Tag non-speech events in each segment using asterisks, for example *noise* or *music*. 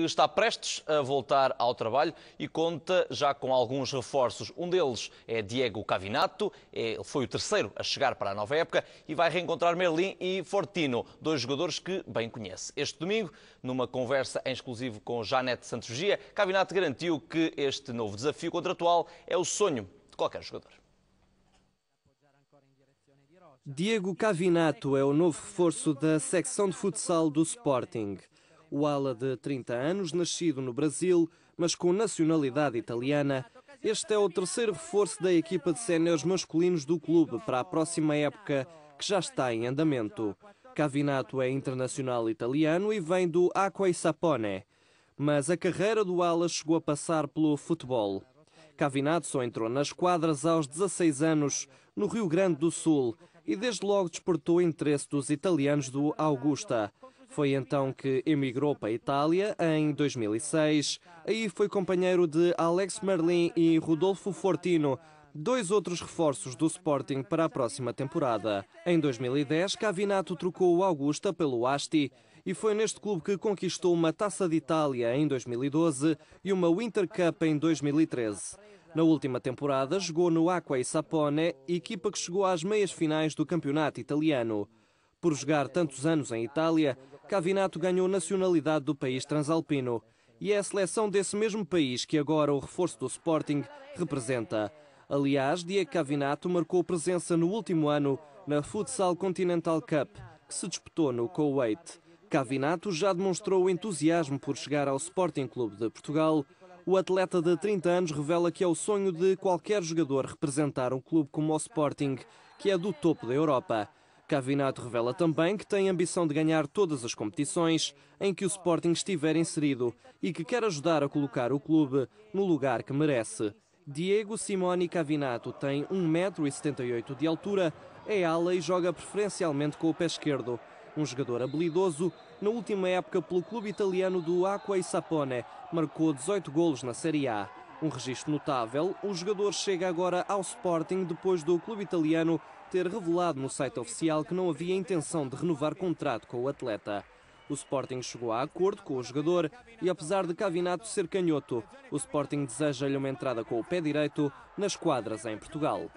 que está prestes a voltar ao trabalho e conta já com alguns reforços. Um deles é Diego Cavinato, é, Ele foi o terceiro a chegar para a nova época e vai reencontrar Merlin e Fortino, dois jogadores que bem conhece. Este domingo, numa conversa em exclusivo com Janete Santos Gia, Cavinato garantiu que este novo desafio contratual é o sonho de qualquer jogador. Diego Cavinato é o novo reforço da secção de futsal do Sporting. O ala de 30 anos, nascido no Brasil, mas com nacionalidade italiana, este é o terceiro reforço da equipa de séniores masculinos do clube para a próxima época, que já está em andamento. Cavinato é internacional italiano e vem do Acqua e Sapone, mas a carreira do ala chegou a passar pelo futebol. Cavinato só entrou nas quadras aos 16 anos, no Rio Grande do Sul, e desde logo despertou o interesse dos italianos do Augusta. Foi então que emigrou para a Itália em 2006. Aí foi companheiro de Alex Merlin e Rodolfo Fortino, dois outros reforços do Sporting para a próxima temporada. Em 2010, Cavinato trocou o Augusta pelo Asti e foi neste clube que conquistou uma Taça de Itália em 2012 e uma Winter Cup em 2013. Na última temporada, jogou no Acqua e Sapone, equipa que chegou às meias finais do campeonato italiano. Por jogar tantos anos em Itália, Cavinato ganhou nacionalidade do país transalpino e é a seleção desse mesmo país que agora o reforço do Sporting representa. Aliás, Diego Cavinato marcou presença no último ano na Futsal Continental Cup, que se disputou no Kuwait. Cavinato já demonstrou entusiasmo por chegar ao Sporting Clube de Portugal. O atleta de 30 anos revela que é o sonho de qualquer jogador representar um clube como o Sporting, que é do topo da Europa. Cavinato revela também que tem ambição de ganhar todas as competições em que o Sporting estiver inserido e que quer ajudar a colocar o clube no lugar que merece. Diego Simone Cavinato tem 1,78m de altura, é ala e joga preferencialmente com o pé esquerdo. Um jogador habilidoso, na última época pelo clube italiano do Acqua e Sapone, marcou 18 golos na Série A. Um registro notável, o jogador chega agora ao Sporting depois do clube italiano ter revelado no site oficial que não havia intenção de renovar contrato com o atleta. O Sporting chegou a acordo com o jogador e, apesar de Cavinato ser canhoto, o Sporting deseja-lhe uma entrada com o pé direito nas quadras em Portugal.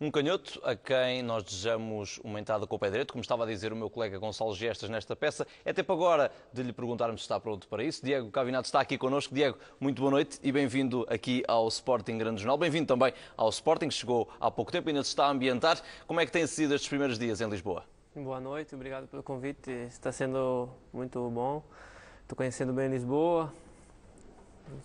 Um canhoto a quem nós desejamos uma entrada com o pé direito, como estava a dizer o meu colega Gonçalo Gestas nesta peça. É tempo agora de lhe perguntarmos se está pronto para isso. Diego Cavinato está aqui connosco. Diego, muito boa noite e bem-vindo aqui ao Sporting Grande Jornal. Bem-vindo também ao Sporting, que chegou há pouco tempo e ainda se está a ambientar. Como é que têm sido estes primeiros dias em Lisboa? Boa noite, obrigado pelo convite. Está sendo muito bom. Estou conhecendo bem Lisboa,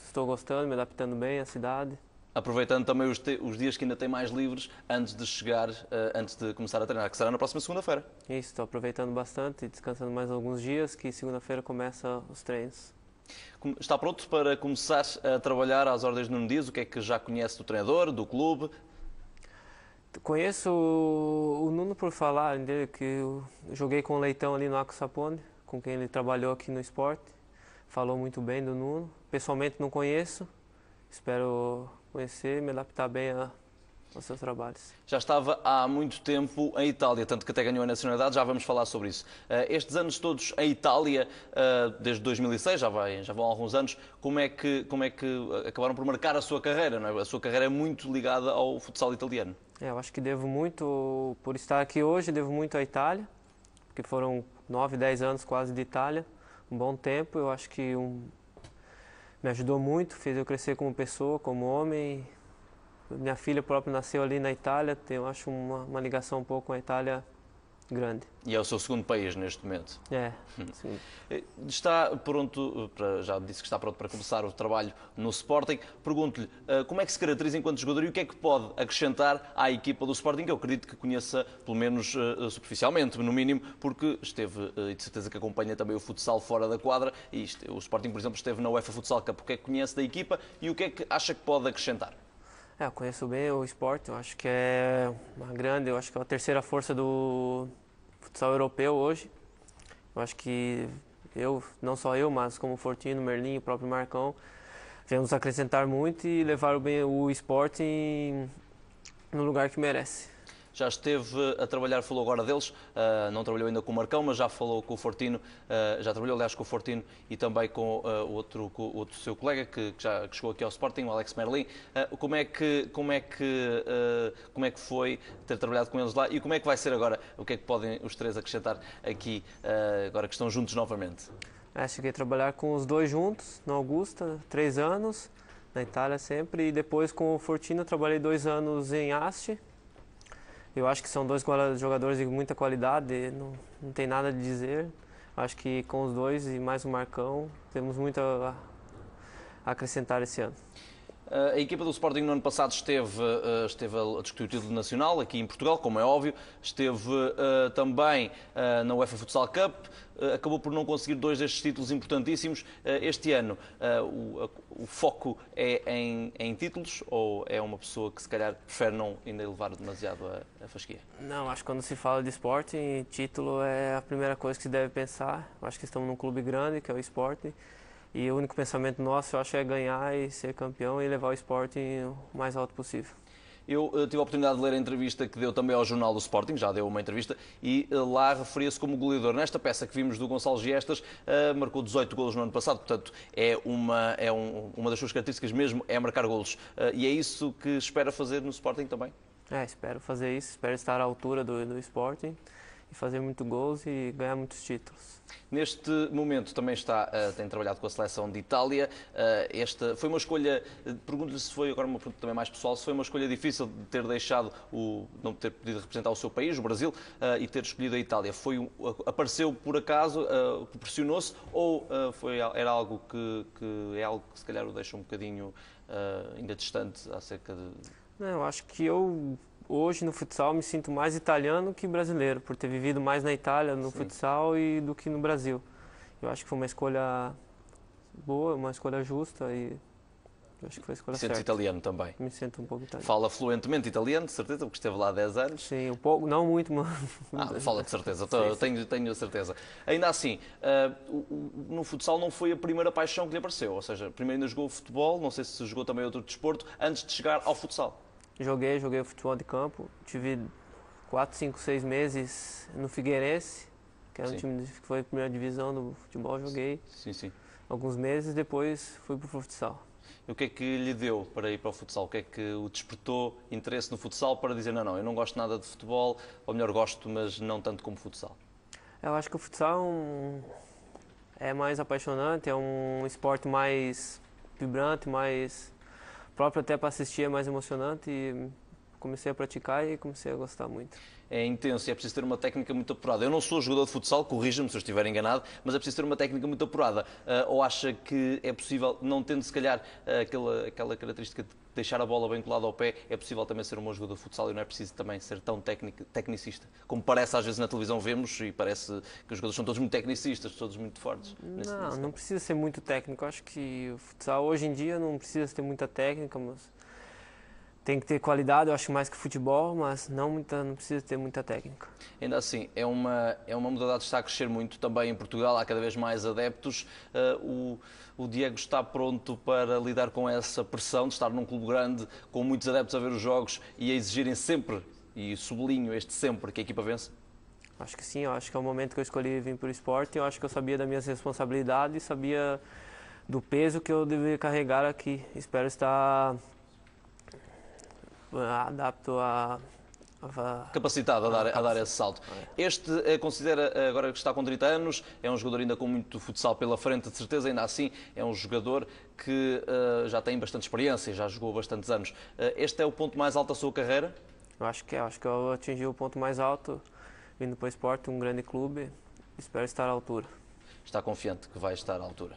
estou gostando, me adaptando bem à cidade aproveitando também os, os, dias que ainda tem mais livres antes de chegar, uh, antes de começar a treinar, que será na próxima segunda-feira. É isso, estou aproveitando bastante e descansando mais alguns dias, que segunda-feira começa os treinos. Está pronto para começar a trabalhar às ordens de Nuno Dias? O que é que já conhece do treinador, do clube? Conheço o, o Nuno por falar dele, que eu joguei com o Leitão ali no Aco Sapone, com quem ele trabalhou aqui no esporte. Falou muito bem do Nuno. Pessoalmente não conheço, espero conhecer, me adaptar bem a, aos seus trabalhos. Já estava há muito tempo em Itália, tanto que até ganhou a nacionalidade, já vamos falar sobre isso. Eh, estes anos todos em Itália, eh, desde 2006, já, vai, já vão alguns anos, como é, que, como é que eh, acabaram por marcar a sua carreira? Não é? A sua carreira é muito ligada ao futsal italiano. É, eu acho que devo muito, por estar aqui hoje, devo muito à Itália, porque foram 9, 10 anos quase de Itália, um bom tempo. Eu acho que um, me ajudou muito, fez eu crescer como pessoa, como homem. Minha filha própria nasceu ali na Itália, eu acho uma, uma ligação um pouco com a Itália grande. E é o seu segundo país neste momento. É. Hum. Sim. Eh, está pronto, eh, já disse que está pronto para começar o trabalho no Sporting. Pergunto-lhe eh, como é que se caracteriza enquanto jogador e o que é que pode acrescentar à equipa do Sporting, que eu acredito que conheça, pelo menos superficialmente, no mínimo, porque esteve, e de certeza que acompanha também o futsal fora da quadra, e o Sporting, por exemplo, esteve na UEFA Futsal Cup. O que é que conhece da equipa e o que é que acha que pode acrescentar? É, eu conheço bem o esporte, eu acho que é uma grande, eu acho que é a terceira força do futsal europeu hoje. Eu acho que eu, não só eu, mas como Fortino, Merlin, o próprio Marcão, viemos acrescentar muito e levar o, bem, o esporte em, no lugar que merece já esteve a trabalhar, falou agora deles, ah, não trabalhou ainda com o Marcão, mas já falou com o Fortino, ah, já trabalhou, aliás, com o Fortino e também com ah, outro, o outro seu colega que, que já que chegou aqui ao Sporting, o Alex Merlin. Como é que, como é que, como é que foi ter trabalhado com eles lá e como é que vai ser agora? O que é que podem os três acrescentar aqui, agora que estão juntos novamente? É, cheguei a trabalhar com os dois juntos, no Augusta, três anos, na Itália sempre, e depois com o Fortino trabalhei dois anos em Asti, eu acho que são dois jogadores de muita qualidade, não, não tem nada a dizer. Acho que com os dois e mais o Marcão, temos muito a acrescentar esse ano. Eh, a equipa do Sporting no ano passado esteve, eh, esteve a discutir o título nacional aqui em Portugal, como é óbvio, esteve eh, também na UEFA Futsal Cup, acabou por não conseguir dois destes títulos importantíssimos. Este ano o, o foco é em, em, títulos ou é uma pessoa que se calhar prefere não ainda elevar demasiado a, a, fasquia? Não, acho que quando se fala de Sporting, título é a primeira coisa que se deve pensar. Acho que estamos num clube grande, que é o Sporting. E o único pensamento nosso, eu acho, é ganhar e ser campeão e levar o esporte o mais alto possível. Eu, eu, eh, tive a oportunidade de ler a entrevista que deu também ao Jornal do Sporting, já deu uma entrevista, e eh, lá referia-se como goleador. Nesta peça que vimos do Gonçalo Giestas, uh, marcou 18 golos no ano passado, portanto, é uma, é um, uma das suas características mesmo, é marcar golos. Uh, e é isso que espera fazer no Sporting também? É, espero fazer isso, espero estar à altura do, do Sporting e fazer muito gols e ganhar muitos títulos. Neste momento também está, uh, tem trabalhado com a seleção de Itália. Uh, esta foi uma escolha, eh, pergunto-lhe se foi, agora uma pergunta também mais pessoal, se foi uma escolha difícil de ter deixado, o, não ter podido representar o seu país, o Brasil, uh, e ter escolhido a Itália. Foi, apareceu por acaso, pressionou se ou foi, era algo que, que, é algo que se calhar o deixa um bocadinho ainda distante acerca de... Não, acho que eu hoje no futsal me sinto mais italiano que brasileiro, por ter vivido mais na Itália no Sim. futsal e do que no Brasil. Eu acho que foi uma escolha boa, uma escolha justa e acho que foi a escolha sinto italiano também. Me sinto um pouco italiano. Fala fluentemente italiano, de certeza, porque esteve lá há 10 anos. Sim, um pouco, não muito, mas... Ah, *laughs* fala de certeza, sim, sim. Tenho, tenho a certeza. Ainda assim, uh, no futsal não foi a primeira paixão que lhe apareceu, ou seja, primeiro ainda jogou futebol, não sei se jogou também outro desporto, antes de chegar ao futsal. Joguei, joguei futebol de campo. Tive 4, 5, 6 meses no Figueirense, que era sim. um time que foi a primeira divisão do futebol. Joguei sim, sim. alguns meses, depois fui para o futsal. E o que é que lhe deu para ir para o futsal? O que é que o despertou interesse no futsal para dizer não, não, eu não gosto nada de futebol, ou melhor, gosto, mas não tanto como futsal? Eu acho que o futsal é, é mais apaixonante, é um esporte mais vibrante, mais próprio até para assistir é mais emocionante e comecei a praticar e comecei a gostar muito. É intenso e é preciso ter uma técnica muito apurada. Eu não sou jogador de futsal, corrija-me se eu estiver enganado, mas é preciso ter uma técnica muito apurada. Uh, ou acha que é possível, não tendo se calhar ah, aquela, aquela característica de deixar a bola bem colada ao pé, é possível também ser um bom jogador de futsal e não é preciso também ser tão técnico, tecnicista. Como parece às vezes na televisão vemos e parece que os jogadores são todos muito tecnicistas, todos muito fortes. não, nesse não precisa ser muito técnico. Acho que o futsal hoje em dia não precisa ter muita técnica, mas tem que ter qualidade, eu acho mais que futebol, mas não muita, não precisa ter muita técnica. Ainda assim, é uma é uma modalidade que está a crescer muito também em Portugal, há cada vez mais adeptos. Uh, o, o Diego está pronto para lidar com essa pressão de estar num clube grande, com muitos adeptos a ver os jogos e a exigirem sempre, e sublinho este sempre, que a equipa vence? Acho que sim, eu acho que é o momento que eu escolhi vir para o esporte, eu acho que eu sabia das minhas responsabilidades, sabia do peso que eu deveria carregar aqui. Espero estar adapto a. capacidade Capacitado a, dar, a dar, esse salto. Ah, é. Este eh, considera, eh, agora que está com 30 anos, é um jogador ainda com muito futsal pela frente, de certeza, ainda assim é um jogador que uh, já tem bastante experiência, já jogou bastantes anos. Uh, este é o ponto mais alto da sua carreira? Eu acho que é, acho que eu atingi o ponto mais alto vindo para o esporte, um grande clube. Espero estar à altura. Está confiante que vai estar à altura?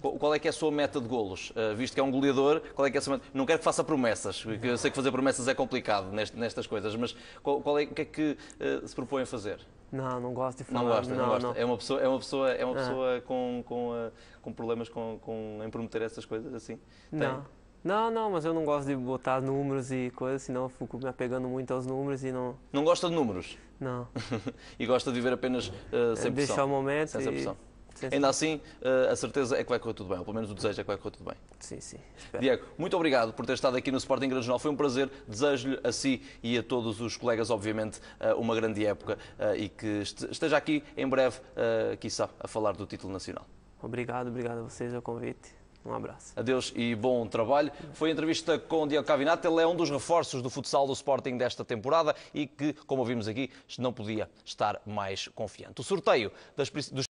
Qual é que é a sua meta de golos? Uh, visto que é um goleador, qual é que é a sua meta? Não quero que faça promessas, porque eu sei que fazer promessas é complicado nestas, nestas coisas, mas qual, qual, é, o que é que uh, se propõe a fazer? Não, não gosto de falar. Não gosta, não, não gosta. É uma pessoa, é uma pessoa, é uma ah. pessoa com, com, eh, com problemas com, com, em prometer essas coisas assim? Tem? Não. Não, não, mas eu não gosto de botar números e coisas, senão eu fico me apegando muito aos números e não. Não gosta de números? Não. *laughs* e gosta de viver apenas uh, sem Deixar o momento. Sem e... Sim, sim. Ainda assim, eh, a certeza é que vai correr tudo bem, ou pelo menos o desejo é que vai correr tudo bem. Sim, sim. Espero. Diego, muito obrigado por ter estado aqui no Sporting Grande Jornal. Foi um prazer. Desejo-lhe a si e a todos os colegas, obviamente, eh, uma grande época eh, e que esteja aqui em breve, quiçá, a falar do título nacional. Obrigado, obrigado a vocês ao convite. Um abraço. Adeus e bom trabalho. Foi a entrevista com o Diego Cavinato. Ele é um dos reforços do futsal do Sporting desta temporada e que, como ouvimos aqui, não podia estar mais confiante. O sorteio das, dos